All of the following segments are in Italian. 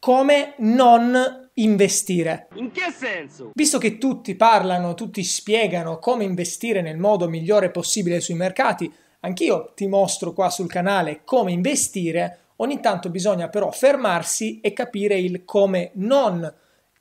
come non investire. In che senso? Visto che tutti parlano, tutti spiegano come investire nel modo migliore possibile sui mercati, anch'io ti mostro qua sul canale come investire, ogni tanto bisogna però fermarsi e capire il come non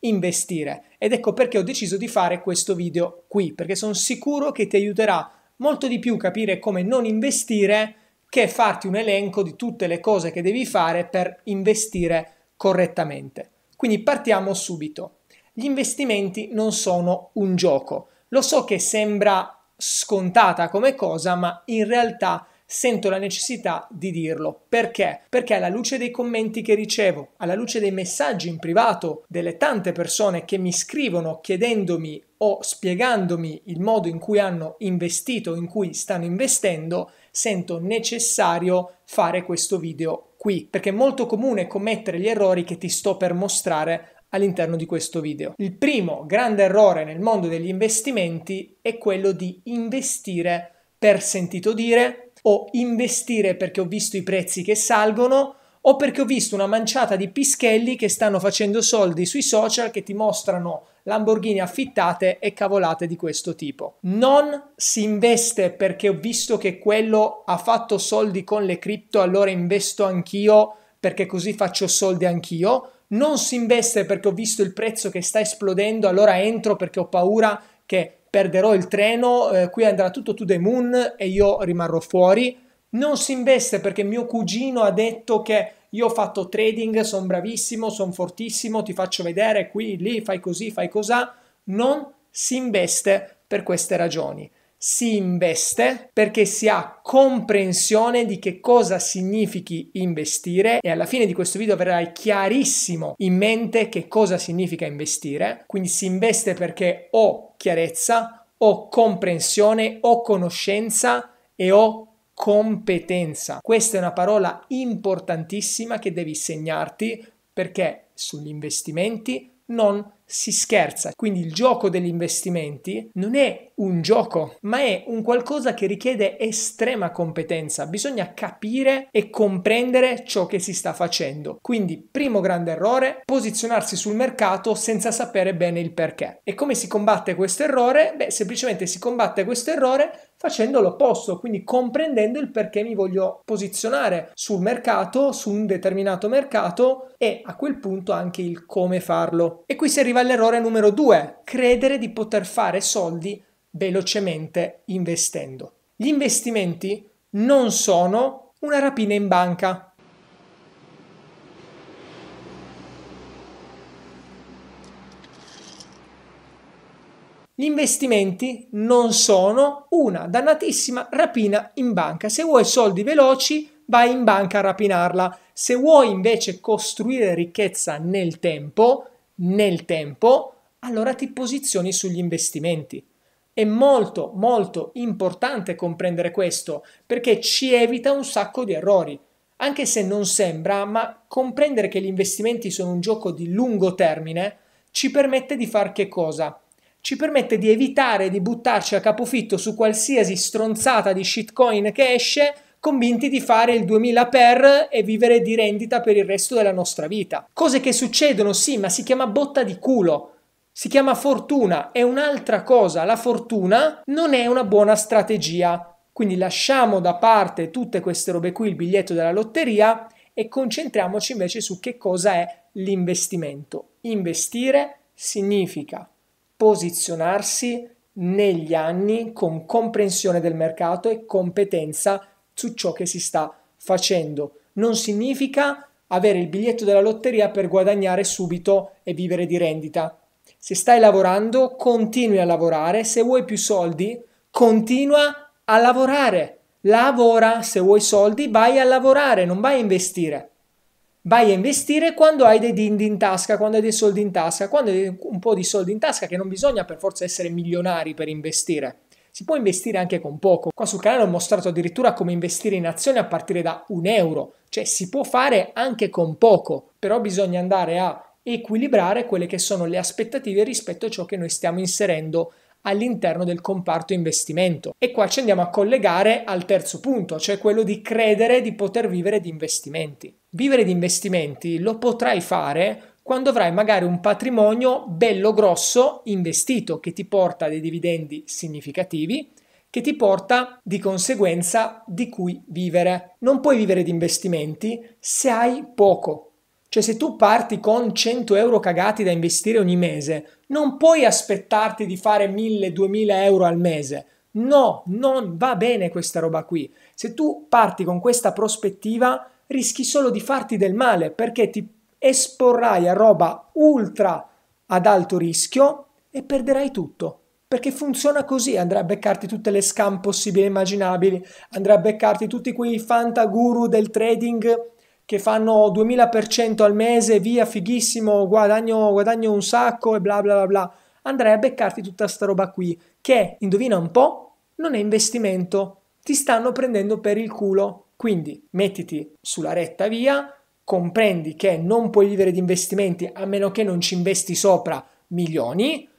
investire. Ed ecco perché ho deciso di fare questo video qui, perché sono sicuro che ti aiuterà molto di più capire come non investire che farti un elenco di tutte le cose che devi fare per investire correttamente. Quindi partiamo subito. Gli investimenti non sono un gioco. Lo so che sembra scontata come cosa, ma in realtà sento la necessità di dirlo. Perché? Perché alla luce dei commenti che ricevo, alla luce dei messaggi in privato delle tante persone che mi scrivono chiedendomi o spiegandomi il modo in cui hanno investito, in cui stanno investendo, sento necessario fare questo video qui, perché è molto comune commettere gli errori che ti sto per mostrare all'interno di questo video. Il primo grande errore nel mondo degli investimenti è quello di investire per sentito dire o investire perché ho visto i prezzi che salgono o perché ho visto una manciata di pischelli che stanno facendo soldi sui social che ti mostrano Lamborghini affittate e cavolate di questo tipo. Non si investe perché ho visto che quello ha fatto soldi con le cripto, allora investo anch'io perché così faccio soldi anch'io. Non si investe perché ho visto il prezzo che sta esplodendo, allora entro perché ho paura che perderò il treno, eh, qui andrà tutto to the moon e io rimarrò fuori. Non si investe perché mio cugino ha detto che io ho fatto trading, sono bravissimo, sono fortissimo, ti faccio vedere qui, lì, fai così, fai cosà, non si investe per queste ragioni. Si investe perché si ha comprensione di che cosa significhi investire e alla fine di questo video avrai chiarissimo in mente che cosa significa investire. Quindi si investe perché ho chiarezza, ho comprensione, ho conoscenza e ho competenza. Questa è una parola importantissima che devi segnarti perché sugli investimenti non si scherza. Quindi il gioco degli investimenti non è un gioco, ma è un qualcosa che richiede estrema competenza. Bisogna capire e comprendere ciò che si sta facendo. Quindi, primo grande errore, posizionarsi sul mercato senza sapere bene il perché. E come si combatte questo errore? Beh, semplicemente si combatte questo errore facendo l'opposto, quindi comprendendo il perché mi voglio posizionare sul mercato, su un determinato mercato e a quel punto anche il come farlo. E qui si arriva arriva l'errore numero due, credere di poter fare soldi velocemente investendo. Gli investimenti non sono una rapina in banca. Gli investimenti non sono una dannatissima rapina in banca. Se vuoi soldi veloci, vai in banca a rapinarla. Se vuoi invece costruire ricchezza nel tempo, nel tempo, allora ti posizioni sugli investimenti. È molto molto importante comprendere questo perché ci evita un sacco di errori. Anche se non sembra, ma comprendere che gli investimenti sono un gioco di lungo termine ci permette di far che cosa? Ci permette di evitare di buttarci a capofitto su qualsiasi stronzata di shitcoin che esce convinti di fare il 2000 per e vivere di rendita per il resto della nostra vita. Cose che succedono, sì, ma si chiama botta di culo. Si chiama fortuna, è un'altra cosa. La fortuna non è una buona strategia. Quindi lasciamo da parte tutte queste robe qui, il biglietto della lotteria, e concentriamoci invece su che cosa è l'investimento. Investire significa posizionarsi negli anni con comprensione del mercato e competenza su ciò che si sta facendo. Non significa avere il biglietto della lotteria per guadagnare subito e vivere di rendita. Se stai lavorando, continui a lavorare. Se vuoi più soldi, continua a lavorare. Lavora, se vuoi soldi, vai a lavorare, non vai a investire. Vai a investire quando hai dei dindi in tasca, quando hai dei soldi in tasca, quando hai un po' di soldi in tasca, che non bisogna per forza essere milionari per investire. Si può investire anche con poco. Qua sul canale ho mostrato addirittura come investire in azioni a partire da un euro, cioè si può fare anche con poco, però bisogna andare a equilibrare quelle che sono le aspettative rispetto a ciò che noi stiamo inserendo all'interno del comparto investimento. E qua ci andiamo a collegare al terzo punto, cioè quello di credere di poter vivere di investimenti. Vivere di investimenti lo potrai fare quando avrai magari un patrimonio bello grosso investito che ti porta dei dividendi significativi, che ti porta di conseguenza di cui vivere. Non puoi vivere di investimenti se hai poco. Cioè se tu parti con 100 euro cagati da investire ogni mese, non puoi aspettarti di fare 1000-2000 euro al mese. No, non va bene questa roba qui. Se tu parti con questa prospettiva, rischi solo di farti del male perché ti esporrai a roba ultra ad alto rischio e perderai tutto. Perché funziona così, andrai a beccarti tutte le scam possibili e immaginabili, andrai a beccarti tutti quei fantaguru del trading che fanno 2000% al mese, via, fighissimo, guadagno, guadagno un sacco e bla bla bla bla. Andrai a beccarti tutta sta roba qui, che, indovina un po', non è investimento. Ti stanno prendendo per il culo. Quindi mettiti sulla retta via, comprendi che non puoi vivere di investimenti a meno che non ci investi sopra milioni,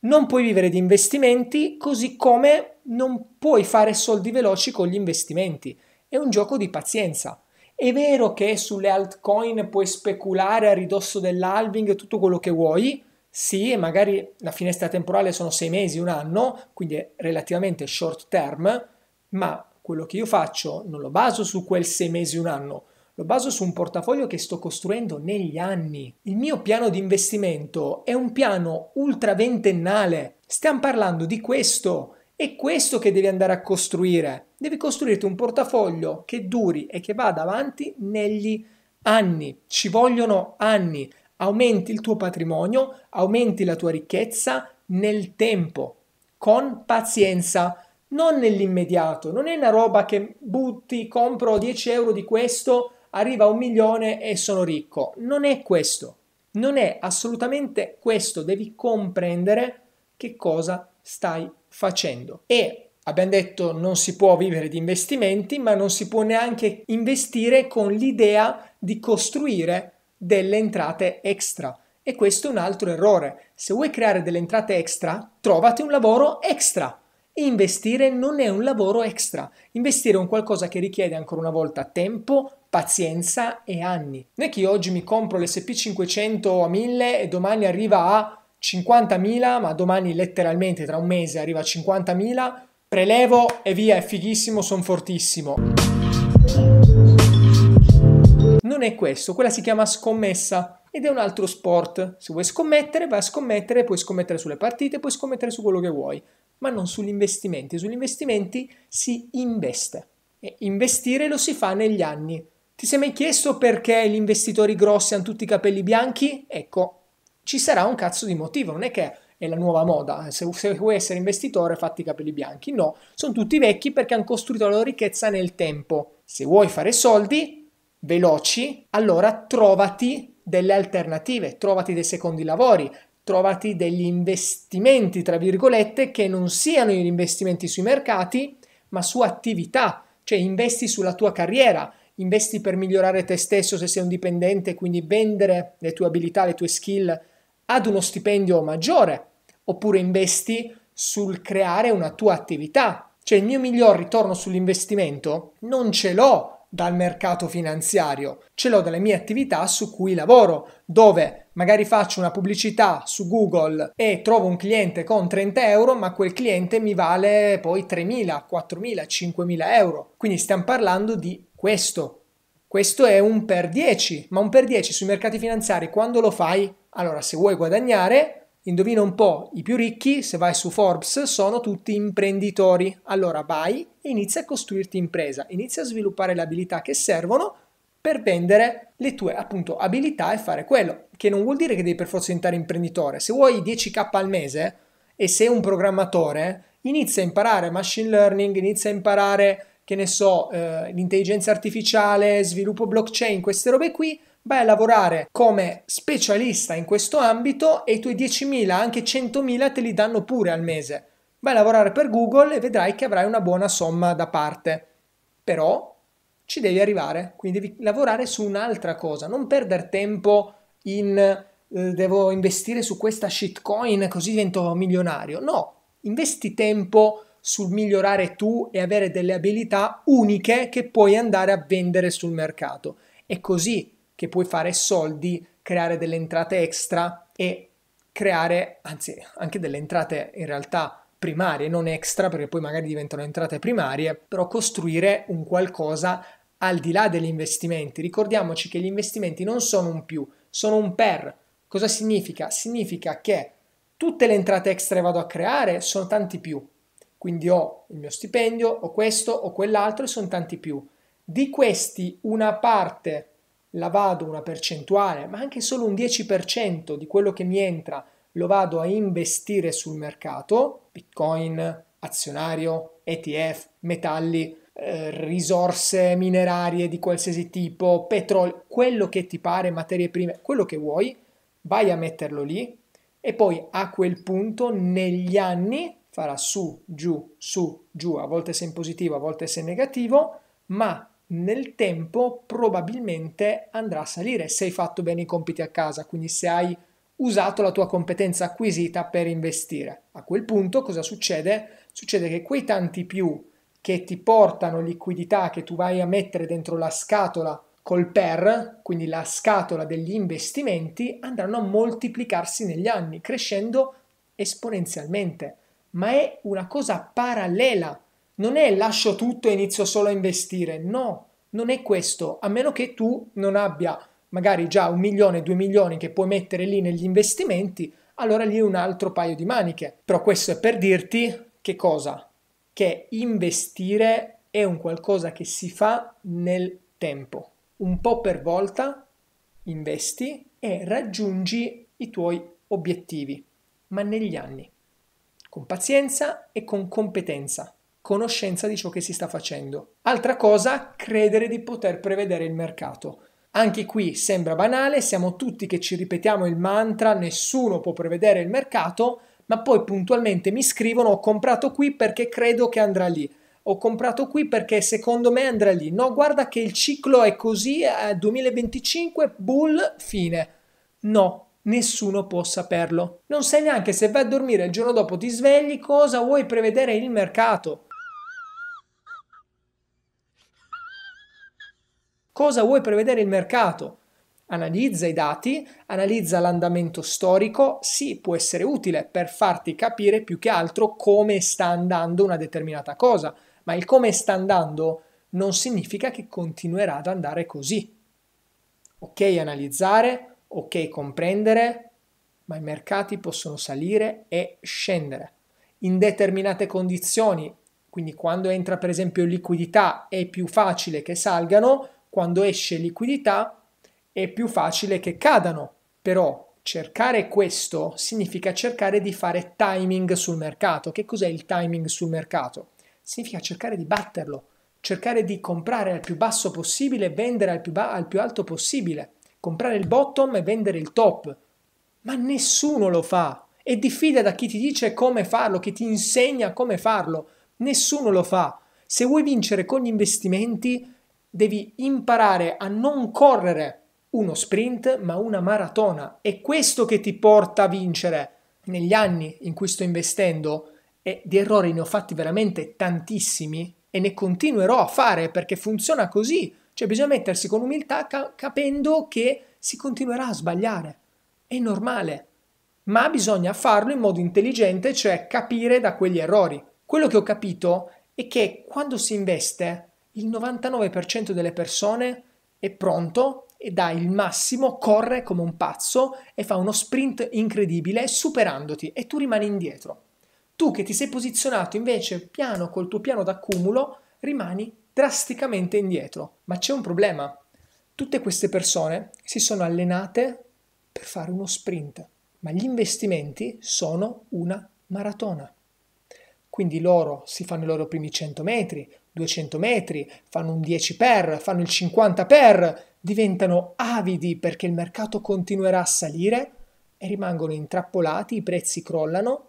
non puoi vivere di investimenti così come non puoi fare soldi veloci con gli investimenti. È un gioco di pazienza. È vero che sulle altcoin puoi speculare a ridosso dell'halving tutto quello che vuoi, sì, e magari la finestra temporale sono sei mesi, un anno, quindi è relativamente short term, ma quello che io faccio non lo baso su quel sei mesi, un anno, lo baso su un portafoglio che sto costruendo negli anni. Il mio piano di investimento è un piano ultra ventennale. Stiamo parlando di questo. È questo che devi andare a costruire. Devi costruirti un portafoglio che duri e che vada avanti negli anni. Ci vogliono anni. Aumenti il tuo patrimonio, aumenti la tua ricchezza nel tempo, con pazienza, non nell'immediato. Non è una roba che butti, compro 10 euro di questo arriva a un milione e sono ricco. Non è questo, non è assolutamente questo, devi comprendere che cosa stai facendo. E abbiamo detto non si può vivere di investimenti, ma non si può neanche investire con l'idea di costruire delle entrate extra. E questo è un altro errore. Se vuoi creare delle entrate extra, trovati un lavoro extra. Investire non è un lavoro extra. Investire è un qualcosa che richiede ancora una volta tempo, pazienza e anni. Non è che io oggi mi compro l'SP500 a 1000 e domani arriva a 50.000, ma domani letteralmente tra un mese arriva a 50.000, prelevo e via, è fighissimo, sono fortissimo. Non è questo, quella si chiama scommessa ed è un altro sport. Se vuoi scommettere, vai a scommettere, puoi scommettere sulle partite, puoi scommettere su quello che vuoi, ma non sugli investimenti. Sugli investimenti si investe. E investire lo si fa negli anni. Ti sei mai chiesto perché gli investitori grossi hanno tutti i capelli bianchi? Ecco, ci sarà un cazzo di motivo, non è che è la nuova moda, se, se vuoi essere investitore fatti i capelli bianchi, no, sono tutti vecchi perché hanno costruito la loro ricchezza nel tempo. Se vuoi fare soldi veloci, allora trovati delle alternative, trovati dei secondi lavori, trovati degli investimenti, tra virgolette, che non siano gli investimenti sui mercati, ma su attività, cioè investi sulla tua carriera, investi per migliorare te stesso se sei un dipendente, quindi vendere le tue abilità, le tue skill ad uno stipendio maggiore, oppure investi sul creare una tua attività. Cioè il mio miglior ritorno sull'investimento non ce l'ho dal mercato finanziario, ce l'ho dalle mie attività su cui lavoro, dove magari faccio una pubblicità su Google e trovo un cliente con 30 euro, ma quel cliente mi vale poi 3.000, 4.000, 5.000 euro. Quindi stiamo parlando di questo. Questo è un per 10, ma un per 10 sui mercati finanziari quando lo fai? Allora, se vuoi guadagnare, indovina un po', i più ricchi, se vai su Forbes, sono tutti imprenditori. Allora vai e inizia a costruirti impresa, inizia a sviluppare le abilità che servono per vendere le tue appunto abilità e fare quello, che non vuol dire che devi per forza diventare imprenditore. Se vuoi 10k al mese e sei un programmatore, inizia a imparare machine learning, inizia a imparare che ne so, eh, l'intelligenza artificiale, sviluppo blockchain, queste robe qui, vai a lavorare come specialista in questo ambito e i tuoi 10.000, anche 100.000 te li danno pure al mese. Vai a lavorare per Google e vedrai che avrai una buona somma da parte. Però ci devi arrivare, quindi devi lavorare su un'altra cosa, non perdere tempo in eh, devo investire su questa shitcoin così divento milionario. No, investi tempo sul migliorare tu e avere delle abilità uniche che puoi andare a vendere sul mercato. È così che puoi fare soldi, creare delle entrate extra e creare, anzi, anche delle entrate in realtà primarie, non extra perché poi magari diventano entrate primarie, però costruire un qualcosa al di là degli investimenti. Ricordiamoci che gli investimenti non sono un più, sono un per. Cosa significa? Significa che tutte le entrate extra che vado a creare sono tanti più, quindi ho il mio stipendio, ho questo, ho quell'altro e sono tanti più. Di questi una parte la vado, una percentuale, ma anche solo un 10% di quello che mi entra lo vado a investire sul mercato, bitcoin, azionario, ETF, metalli, eh, risorse minerarie di qualsiasi tipo, petrolio, quello che ti pare, materie prime, quello che vuoi, vai a metterlo lì e poi a quel punto negli anni farà su, giù, su, giù, a volte se in positivo, a volte se in negativo, ma nel tempo probabilmente andrà a salire se hai fatto bene i compiti a casa, quindi se hai usato la tua competenza acquisita per investire. A quel punto cosa succede? Succede che quei tanti più che ti portano liquidità che tu vai a mettere dentro la scatola col PER, quindi la scatola degli investimenti, andranno a moltiplicarsi negli anni, crescendo esponenzialmente ma è una cosa parallela. Non è lascio tutto e inizio solo a investire, no, non è questo, a meno che tu non abbia magari già un milione, due milioni che puoi mettere lì negli investimenti, allora lì è un altro paio di maniche. Però questo è per dirti che cosa? Che investire è un qualcosa che si fa nel tempo. Un po' per volta investi e raggiungi i tuoi obiettivi, ma negli anni con pazienza e con competenza, conoscenza di ciò che si sta facendo. Altra cosa, credere di poter prevedere il mercato. Anche qui sembra banale, siamo tutti che ci ripetiamo il mantra nessuno può prevedere il mercato, ma poi puntualmente mi scrivono ho comprato qui perché credo che andrà lì, ho comprato qui perché secondo me andrà lì, no guarda che il ciclo è così, eh, 2025 bull fine. No, nessuno può saperlo. Non sai neanche se vai a dormire il giorno dopo ti svegli cosa vuoi prevedere il mercato. Cosa vuoi prevedere il mercato? Analizza i dati, analizza l'andamento storico, sì, può essere utile per farti capire più che altro come sta andando una determinata cosa, ma il come sta andando non significa che continuerà ad andare così. Ok, analizzare, ok comprendere, ma i mercati possono salire e scendere. In determinate condizioni, quindi quando entra per esempio liquidità è più facile che salgano, quando esce liquidità è più facile che cadano. Però cercare questo significa cercare di fare timing sul mercato. Che cos'è il timing sul mercato? Significa cercare di batterlo, cercare di comprare al più basso possibile vendere al più, ba- al più alto possibile comprare il bottom e vendere il top, ma nessuno lo fa e diffida da chi ti dice come farlo, chi ti insegna come farlo, nessuno lo fa. Se vuoi vincere con gli investimenti devi imparare a non correre uno sprint ma una maratona. È questo che ti porta a vincere. Negli anni in cui sto investendo e di errori ne ho fatti veramente tantissimi e ne continuerò a fare perché funziona così cioè bisogna mettersi con umiltà ca- capendo che si continuerà a sbagliare. È normale. Ma bisogna farlo in modo intelligente, cioè capire da quegli errori. Quello che ho capito è che quando si investe il 99% delle persone è pronto e dà il massimo, corre come un pazzo e fa uno sprint incredibile superandoti e tu rimani indietro. Tu che ti sei posizionato invece piano col tuo piano d'accumulo rimani drasticamente indietro. Ma c'è un problema. Tutte queste persone si sono allenate per fare uno sprint, ma gli investimenti sono una maratona. Quindi loro si fanno i loro primi 100 metri, 200 metri, fanno un 10 per, fanno il 50 per, diventano avidi perché il mercato continuerà a salire e rimangono intrappolati, i prezzi crollano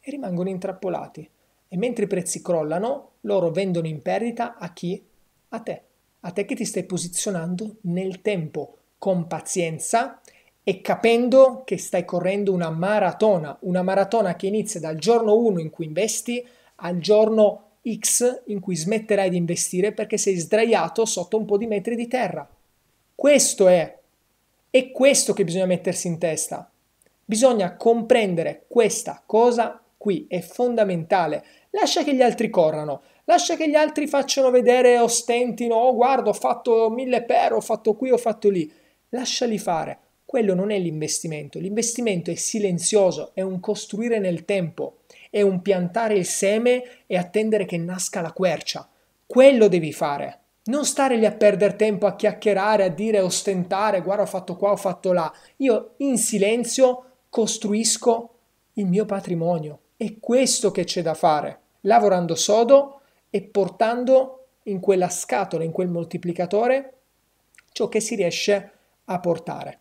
e rimangono intrappolati. E mentre i prezzi crollano, loro vendono in perdita a chi? A te, a te che ti stai posizionando nel tempo con pazienza e capendo che stai correndo una maratona, una maratona che inizia dal giorno 1 in cui investi al giorno X in cui smetterai di investire perché sei sdraiato sotto un po' di metri di terra. Questo è, è questo che bisogna mettersi in testa. Bisogna comprendere questa cosa qui, è fondamentale. Lascia che gli altri corrano, lascia che gli altri facciano vedere, ostentino, oh guarda ho fatto mille per, ho fatto qui, ho fatto lì, lasciali fare. Quello non è l'investimento, l'investimento è silenzioso, è un costruire nel tempo, è un piantare il seme e attendere che nasca la quercia. Quello devi fare. Non stare lì a perdere tempo a chiacchierare, a dire, ostentare, guarda ho fatto qua, ho fatto là. Io in silenzio costruisco il mio patrimonio. È questo che c'è da fare. Lavorando sodo, e portando in quella scatola, in quel moltiplicatore, ciò che si riesce a portare.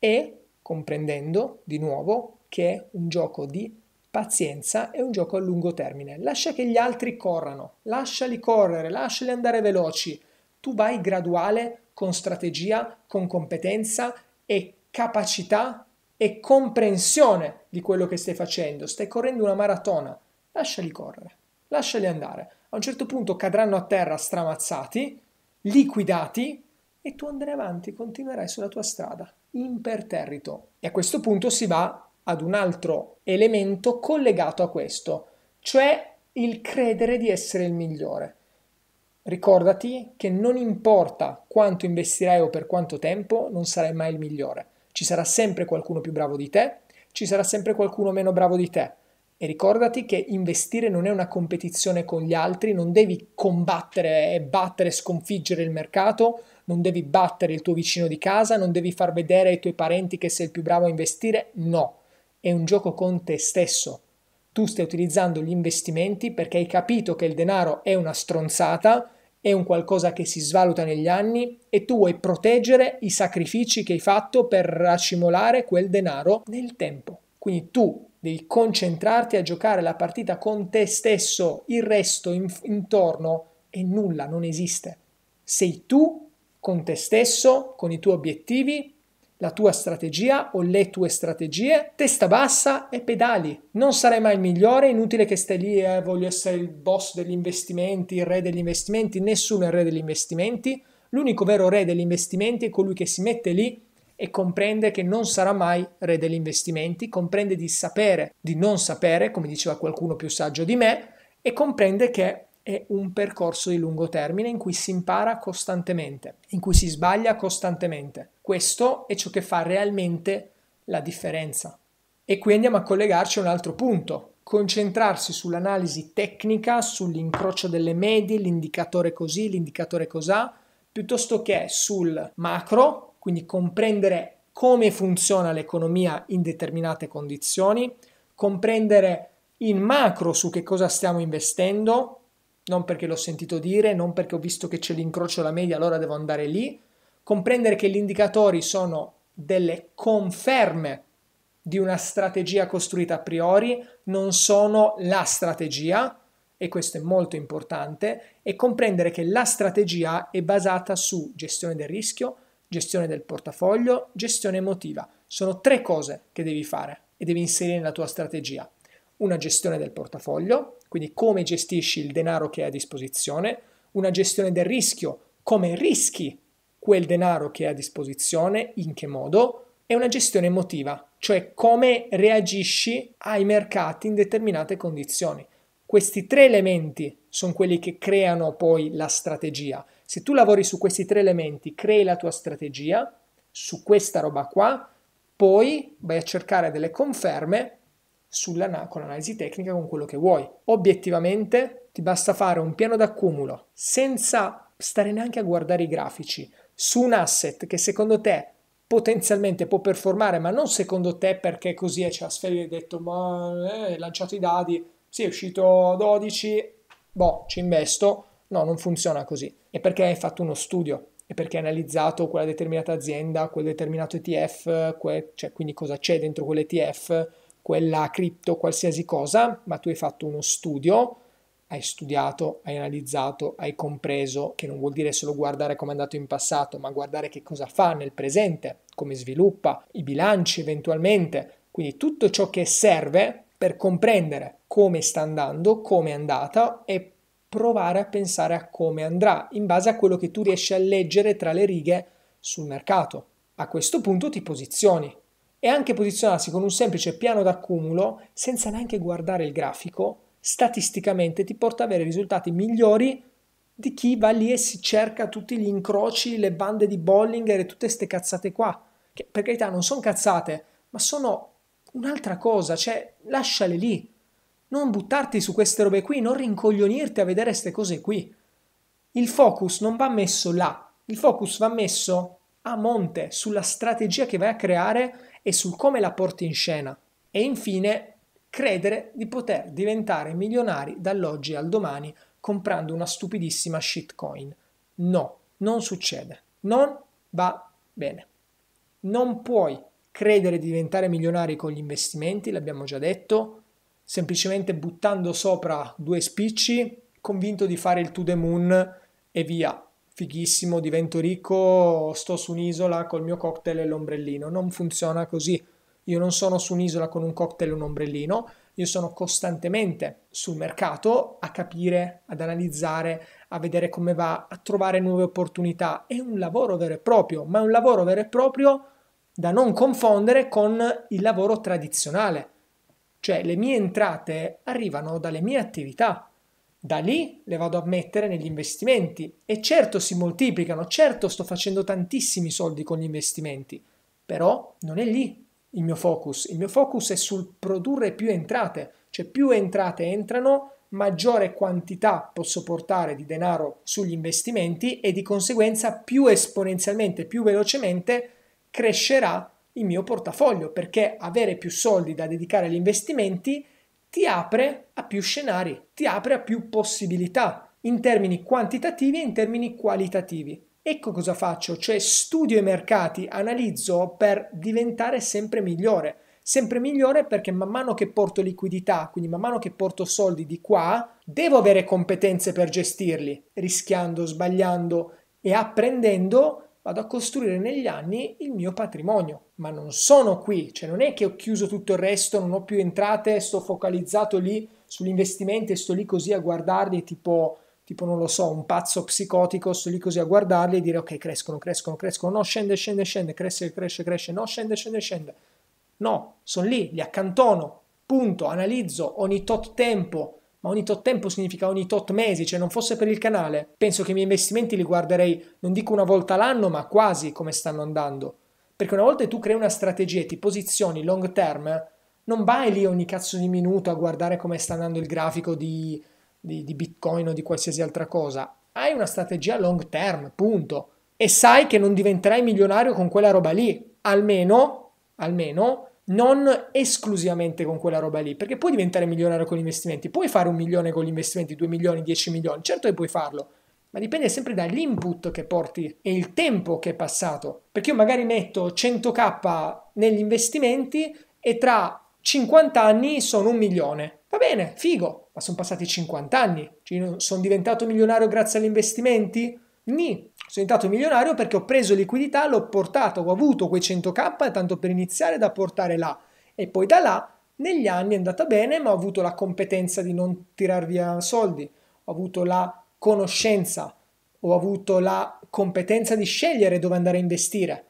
E comprendendo di nuovo che è un gioco di pazienza è un gioco a lungo termine. Lascia che gli altri corrano, lasciali correre, lasciali andare veloci. Tu vai graduale con strategia, con competenza e capacità e comprensione di quello che stai facendo. Stai correndo una maratona, lasciali correre, lasciali andare a un certo punto cadranno a terra stramazzati, liquidati e tu andrai avanti, continuerai sulla tua strada, imperterrito. E a questo punto si va ad un altro elemento collegato a questo, cioè il credere di essere il migliore. Ricordati che non importa quanto investirai o per quanto tempo, non sarai mai il migliore. Ci sarà sempre qualcuno più bravo di te, ci sarà sempre qualcuno meno bravo di te. E ricordati che investire non è una competizione con gli altri, non devi combattere e battere sconfiggere il mercato, non devi battere il tuo vicino di casa, non devi far vedere ai tuoi parenti che sei il più bravo a investire, no, è un gioco con te stesso. Tu stai utilizzando gli investimenti perché hai capito che il denaro è una stronzata, è un qualcosa che si svaluta negli anni e tu vuoi proteggere i sacrifici che hai fatto per racimolare quel denaro nel tempo. Quindi tu devi concentrarti a giocare la partita con te stesso, il resto in, intorno è nulla, non esiste. Sei tu con te stesso, con i tuoi obiettivi, la tua strategia o le tue strategie, testa bassa e pedali. Non sarai mai il migliore, è inutile che stai lì e eh, voglio essere il boss degli investimenti, il re degli investimenti, nessuno è il re degli investimenti. L'unico vero re degli investimenti è colui che si mette lì e comprende che non sarà mai re degli investimenti, comprende di sapere, di non sapere, come diceva qualcuno più saggio di me, e comprende che è un percorso di lungo termine in cui si impara costantemente, in cui si sbaglia costantemente. Questo è ciò che fa realmente la differenza. E qui andiamo a collegarci a un altro punto, concentrarsi sull'analisi tecnica, sull'incrocio delle medie, l'indicatore così, l'indicatore cos'ha, piuttosto che sul macro, quindi comprendere come funziona l'economia in determinate condizioni, comprendere in macro su che cosa stiamo investendo, non perché l'ho sentito dire, non perché ho visto che c'è l'incrocio alla media, allora devo andare lì, comprendere che gli indicatori sono delle conferme di una strategia costruita a priori, non sono la strategia, e questo è molto importante, e comprendere che la strategia è basata su gestione del rischio, gestione del portafoglio, gestione emotiva. Sono tre cose che devi fare e devi inserire nella tua strategia. Una gestione del portafoglio, quindi come gestisci il denaro che hai a disposizione, una gestione del rischio, come rischi quel denaro che hai a disposizione, in che modo, e una gestione emotiva, cioè come reagisci ai mercati in determinate condizioni. Questi tre elementi sono quelli che creano poi la strategia se tu lavori su questi tre elementi, crei la tua strategia su questa roba qua, poi vai a cercare delle conferme con l'analisi tecnica con quello che vuoi. Obiettivamente ti basta fare un piano d'accumulo senza stare neanche a guardare i grafici su un asset che secondo te potenzialmente può performare, ma non secondo te perché così è Ciasferi cioè, ha detto ma eh, lanciato i dadi, si sì, è uscito 12, boh, ci investo. No, non funziona così è perché hai fatto uno studio, è perché hai analizzato quella determinata azienda, quel determinato ETF, quel, cioè quindi cosa c'è dentro quell'ETF, quella cripto, qualsiasi cosa, ma tu hai fatto uno studio, hai studiato, hai analizzato, hai compreso, che non vuol dire solo guardare come è andato in passato, ma guardare che cosa fa nel presente, come sviluppa, i bilanci eventualmente, quindi tutto ciò che serve per comprendere come sta andando, come è andata e provare a pensare a come andrà in base a quello che tu riesci a leggere tra le righe sul mercato. A questo punto ti posizioni e anche posizionarsi con un semplice piano d'accumulo senza neanche guardare il grafico statisticamente ti porta ad avere risultati migliori di chi va lì e si cerca tutti gli incroci, le bande di Bollinger e tutte queste cazzate qua, che per carità non sono cazzate, ma sono un'altra cosa, cioè lasciale lì, non buttarti su queste robe qui, non rincoglionirti a vedere queste cose qui. Il focus non va messo là, il focus va messo a monte sulla strategia che vai a creare e sul come la porti in scena. E infine credere di poter diventare milionari dall'oggi al domani comprando una stupidissima shitcoin. No, non succede. Non va bene. Non puoi credere di diventare milionari con gli investimenti, l'abbiamo già detto, semplicemente buttando sopra due spicci, convinto di fare il to the moon e via. Fighissimo, divento ricco, sto su un'isola col mio cocktail e l'ombrellino. Non funziona così. Io non sono su un'isola con un cocktail e un ombrellino, io sono costantemente sul mercato a capire, ad analizzare, a vedere come va, a trovare nuove opportunità. È un lavoro vero e proprio, ma è un lavoro vero e proprio da non confondere con il lavoro tradizionale. Cioè le mie entrate arrivano dalle mie attività. Da lì le vado a mettere negli investimenti e certo si moltiplicano, certo sto facendo tantissimi soldi con gli investimenti, però non è lì il mio focus. Il mio focus è sul produrre più entrate, cioè più entrate entrano, maggiore quantità posso portare di denaro sugli investimenti e di conseguenza più esponenzialmente, più velocemente crescerà il mio portafoglio perché avere più soldi da dedicare agli investimenti ti apre a più scenari, ti apre a più possibilità in termini quantitativi e in termini qualitativi. Ecco cosa faccio, cioè studio i mercati, analizzo per diventare sempre migliore. Sempre migliore perché man mano che porto liquidità, quindi man mano che porto soldi di qua, devo avere competenze per gestirli, rischiando, sbagliando e apprendendo vado a costruire negli anni il mio patrimonio, ma non sono qui, cioè non è che ho chiuso tutto il resto, non ho più entrate, sto focalizzato lì sull'investimento e sto lì così a guardarli tipo, tipo non lo so, un pazzo psicotico, sto lì così a guardarli e dire ok crescono, crescono, crescono, no scende, scende, scende, cresce, cresce, cresce, no scende, scende, scende. No, sono lì, li accantono, punto, analizzo ogni tot tempo, ma ogni tot tempo significa ogni tot mesi, cioè non fosse per il canale, penso che i miei investimenti li guarderei non dico una volta l'anno, ma quasi come stanno andando. Perché una volta che tu crei una strategia e ti posizioni long term, non vai lì ogni cazzo di minuto a guardare come sta andando il grafico di, di, di Bitcoin o di qualsiasi altra cosa. Hai una strategia long term, punto. E sai che non diventerai milionario con quella roba lì, almeno, almeno non esclusivamente con quella roba lì, perché puoi diventare milionario con gli investimenti, puoi fare un milione con gli investimenti, 2 milioni, 10 milioni, certo che puoi farlo, ma dipende sempre dall'input che porti e il tempo che è passato, perché io magari metto 100k negli investimenti e tra 50 anni sono un milione, va bene, figo, ma sono passati 50 anni, cioè sono diventato milionario grazie agli investimenti? Ni, sono diventato milionario perché ho preso liquidità, l'ho portato, ho avuto quei 100k tanto per iniziare da portare là e poi da là negli anni è andata bene ma ho avuto la competenza di non tirar via soldi, ho avuto la conoscenza, ho avuto la competenza di scegliere dove andare a investire.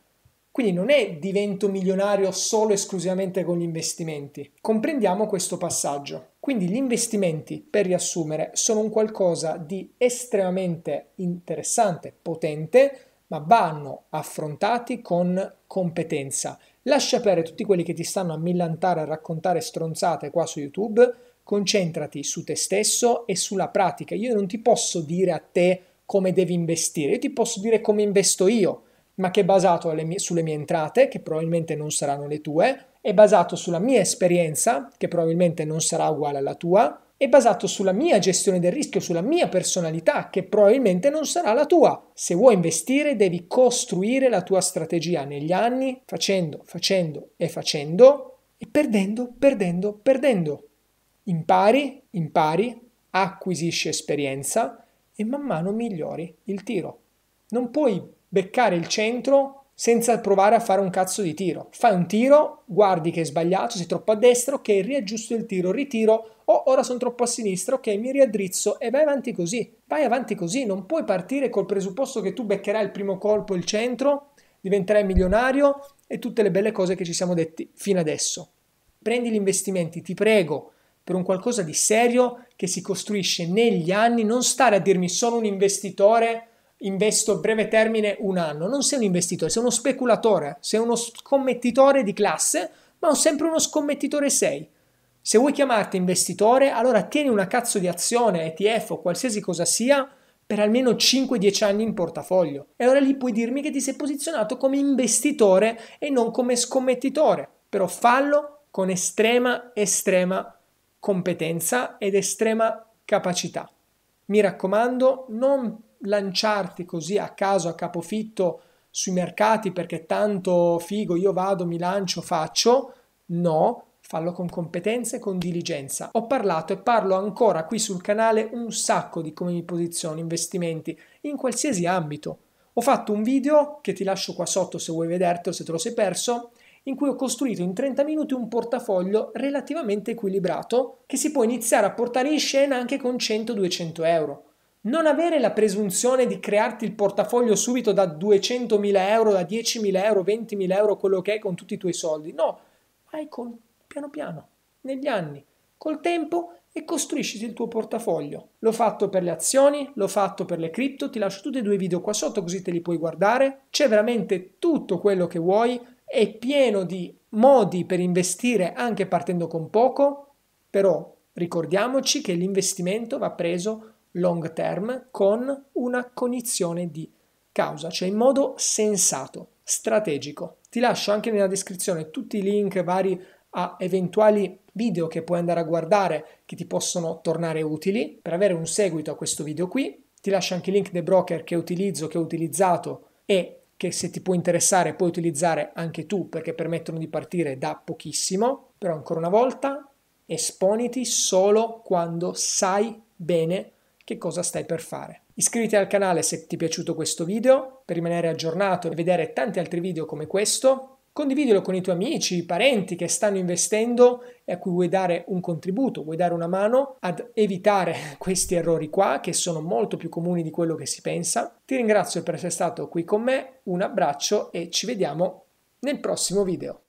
Quindi non è divento milionario solo e esclusivamente con gli investimenti. Comprendiamo questo passaggio. Quindi gli investimenti, per riassumere, sono un qualcosa di estremamente interessante, potente, ma vanno affrontati con competenza. Lascia perdere tutti quelli che ti stanno a millantare, a raccontare stronzate qua su YouTube, concentrati su te stesso e sulla pratica. Io non ti posso dire a te come devi investire, io ti posso dire come investo io, ma che è basato mie, sulle mie entrate, che probabilmente non saranno le tue, è basato sulla mia esperienza, che probabilmente non sarà uguale alla tua, è basato sulla mia gestione del rischio, sulla mia personalità, che probabilmente non sarà la tua. Se vuoi investire devi costruire la tua strategia negli anni, facendo, facendo e facendo, e perdendo, perdendo, perdendo. Impari, impari, acquisisci esperienza e man mano migliori il tiro. Non puoi beccare il centro senza provare a fare un cazzo di tiro. Fai un tiro, guardi che è sbagliato, sei troppo a destra, ok, riaggiusto il tiro, ritiro, oh, ora sono troppo a sinistra, ok, mi riaddrizzo e vai avanti così. Vai avanti così, non puoi partire col presupposto che tu beccherai il primo colpo, il centro, diventerai milionario e tutte le belle cose che ci siamo detti fino adesso. Prendi gli investimenti, ti prego, per un qualcosa di serio che si costruisce negli anni, non stare a dirmi sono un investitore investo a breve termine un anno, non sei un investitore, sei uno speculatore, sei uno scommettitore di classe, ma sempre uno scommettitore sei. Se vuoi chiamarti investitore, allora tieni una cazzo di azione, ETF o qualsiasi cosa sia per almeno 5-10 anni in portafoglio. E allora lì puoi dirmi che ti sei posizionato come investitore e non come scommettitore. Però fallo con estrema, estrema competenza ed estrema capacità. Mi raccomando, non lanciarti così a caso, a capofitto sui mercati perché tanto figo io vado, mi lancio, faccio, no, fallo con competenza e con diligenza. Ho parlato e parlo ancora qui sul canale un sacco di come mi posiziono, investimenti, in qualsiasi ambito. Ho fatto un video che ti lascio qua sotto se vuoi vedertelo, se te lo sei perso, in cui ho costruito in 30 minuti un portafoglio relativamente equilibrato che si può iniziare a portare in scena anche con 100-200 euro. Non avere la presunzione di crearti il portafoglio subito da 200.000 euro, da 10.000 euro, 20.000 euro, quello che è con tutti i tuoi soldi. No, vai con, piano piano, negli anni, col tempo e costruisci il tuo portafoglio. L'ho fatto per le azioni, l'ho fatto per le cripto, ti lascio tutti e due i video qua sotto così te li puoi guardare. C'è veramente tutto quello che vuoi, è pieno di modi per investire anche partendo con poco, però ricordiamoci che l'investimento va preso con long term con una cognizione di causa, cioè in modo sensato, strategico. Ti lascio anche nella descrizione tutti i link vari a eventuali video che puoi andare a guardare che ti possono tornare utili per avere un seguito a questo video qui. Ti lascio anche i link dei broker che utilizzo, che ho utilizzato e che se ti può interessare puoi utilizzare anche tu perché permettono di partire da pochissimo. Però ancora una volta, esponiti solo quando sai bene che cosa stai per fare. Iscriviti al canale se ti è piaciuto questo video per rimanere aggiornato e vedere tanti altri video come questo. Condividilo con i tuoi amici, parenti che stanno investendo e a cui vuoi dare un contributo, vuoi dare una mano ad evitare questi errori qua che sono molto più comuni di quello che si pensa. Ti ringrazio per essere stato qui con me, un abbraccio e ci vediamo nel prossimo video.